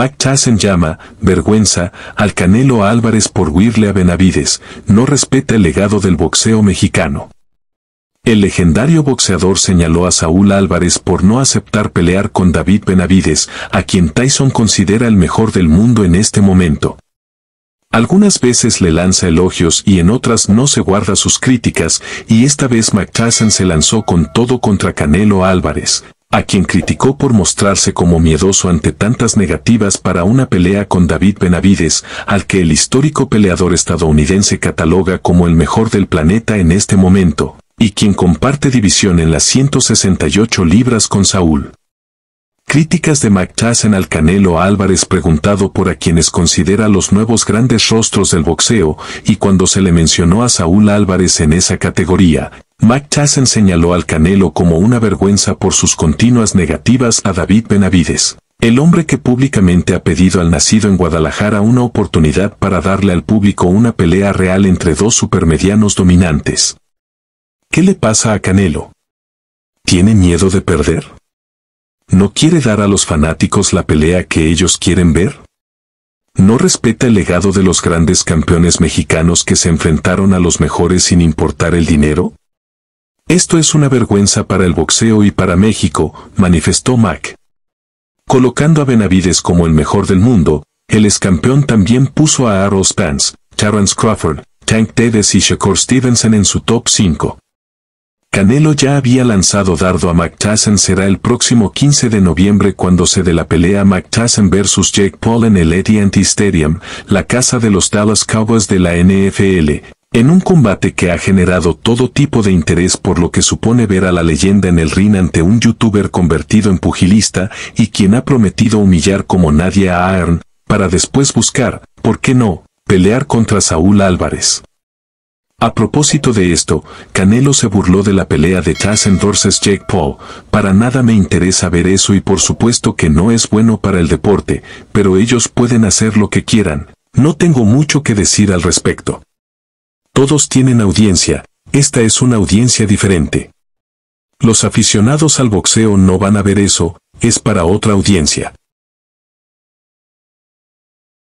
Mac llama, vergüenza, al Canelo Álvarez por huirle a Benavides, no respeta el legado del boxeo mexicano. El legendario boxeador señaló a Saúl Álvarez por no aceptar pelear con David Benavides, a quien Tyson considera el mejor del mundo en este momento. Algunas veces le lanza elogios y en otras no se guarda sus críticas, y esta vez mcchassen se lanzó con todo contra Canelo Álvarez, a quien criticó por mostrarse como miedoso ante tantas negativas para una pelea con David Benavides, al que el histórico peleador estadounidense cataloga como el mejor del planeta en este momento, y quien comparte división en las 168 libras con Saúl. Críticas de McTassen al Canelo Álvarez preguntado por a quienes considera los nuevos grandes rostros del boxeo, y cuando se le mencionó a Saúl Álvarez en esa categoría, Mike Tyson señaló al Canelo como una vergüenza por sus continuas negativas a David Benavides. El hombre que públicamente ha pedido al nacido en Guadalajara una oportunidad para darle al público una pelea real entre dos supermedianos dominantes. ¿Qué le pasa a Canelo? ¿Tiene miedo de perder? ¿No quiere dar a los fanáticos la pelea que ellos quieren ver? no respeta el legado de los grandes campeones mexicanos que se enfrentaron a los mejores sin importar el dinero? Esto es una vergüenza para el boxeo y para México, manifestó Mac. Colocando a Benavides como el mejor del mundo, el ex campeón también puso a Arrow Spence, Terence Crawford, Tank Davis y Shakur Stevenson en su top 5. Canelo ya había lanzado dardo a Tyson será el próximo 15 de noviembre cuando se dé la pelea McTassen vs Jake Paul en el AT&T Stadium, la casa de los Dallas Cowboys de la NFL, en un combate que ha generado todo tipo de interés por lo que supone ver a la leyenda en el ring ante un youtuber convertido en pugilista y quien ha prometido humillar como nadie a Aaron, para después buscar, ¿por qué no?, pelear contra Saúl Álvarez. A propósito de esto, Canelo se burló de la pelea de en versus Jake Paul, para nada me interesa ver eso y por supuesto que no es bueno para el deporte, pero ellos pueden hacer lo que quieran, no tengo mucho que decir al respecto. Todos tienen audiencia, esta es una audiencia diferente. Los aficionados al boxeo no van a ver eso, es para otra audiencia.